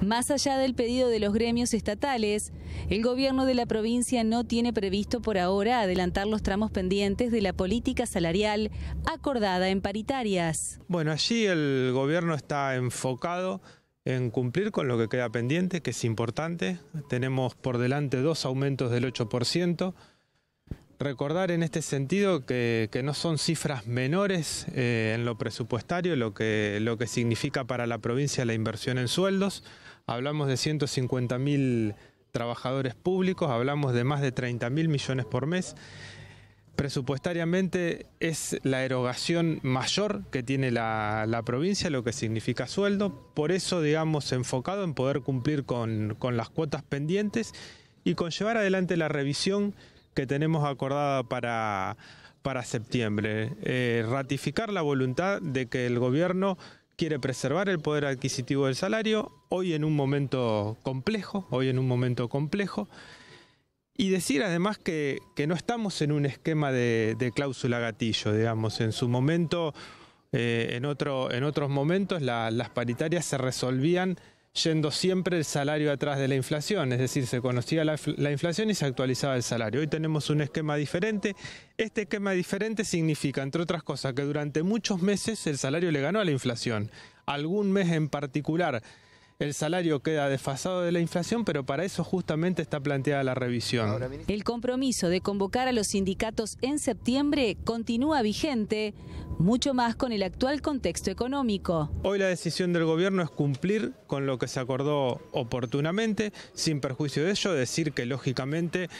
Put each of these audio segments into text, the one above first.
Más allá del pedido de los gremios estatales, el gobierno de la provincia no tiene previsto por ahora adelantar los tramos pendientes de la política salarial acordada en paritarias. Bueno, allí el gobierno está enfocado en cumplir con lo que queda pendiente, que es importante. Tenemos por delante dos aumentos del 8% recordar en este sentido que, no son cifras menores eh, en lo presupuestario, lo que, lo que significa para la provincia la inversión en sueldos. Hablamos de 150 mil trabajadores públicos, hablamos de más de 30.000 mil millones por mes. Presupuestariamente es la erogación mayor que tiene la, provincia, lo que significa sueldo. Por eso, digamos, enfocado en poder cumplir con, con las cuotas pendientes y con llevar adelante la revisión que tenemos acordada para, para septiembre. Eh, ratificar la voluntad de que el gobierno quiere preservar el poder adquisitivo del salario, hoy en un momento complejo, hoy en un momento complejo. Y decir además que, que no estamos en un esquema de, cláusula gatillo, digamos, en su momento, eh, en, otro, en otros momentos las paritarias se resolvían yendo siempre el salario atrás de la inflación, es decir, se conocía la, inflación y se actualizaba el salario. Hoy tenemos un esquema diferente. Este esquema diferente significa, entre otras cosas, que durante muchos meses el salario le ganó a la inflación. Algún mes en particular el salario queda desfasado de la inflación, pero para eso justamente está planteada la revisión. El compromiso de convocar a los sindicatos en septiembre continúa vigente, mucho más con el actual contexto económico. Hoy la decisión del gobierno es cumplir con lo que se acordó oportunamente, sin perjuicio de ello, decir que lógicamente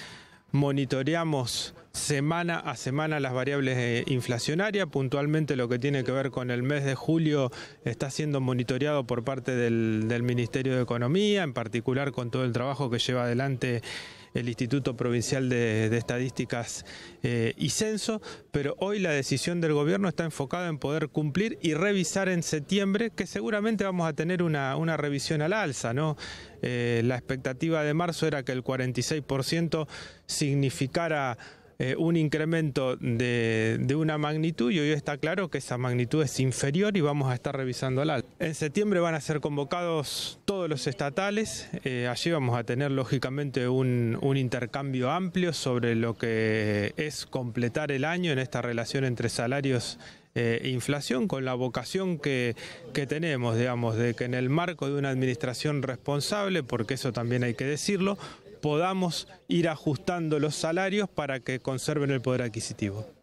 monitoreamos semana a semana las variables eh, inflacionarias. Puntualmente lo que tiene que ver con el mes de julio está siendo monitoreado por parte del, Ministerio de Economía, en particular con todo el trabajo que lleva adelante el Instituto Provincial de, Estadísticas eh, y Censo, pero hoy la decisión del gobierno está enfocada en poder cumplir y revisar en septiembre, que seguramente vamos a tener una, revisión al alza, ¿no? Eh, la expectativa de marzo era que el 46% significara eh, un incremento de, una magnitud y hoy está claro que esa magnitud es inferior y vamos a estar revisando alto. En septiembre van a ser convocados todos los estatales, eh, allí vamos a tener lógicamente un, intercambio amplio sobre lo que es completar el año en esta relación entre salarios eh, e inflación con la vocación que, tenemos, digamos, de que en el marco de una administración responsable, porque eso también hay que decirlo, podamos ir ajustando los salarios para que conserven el poder adquisitivo.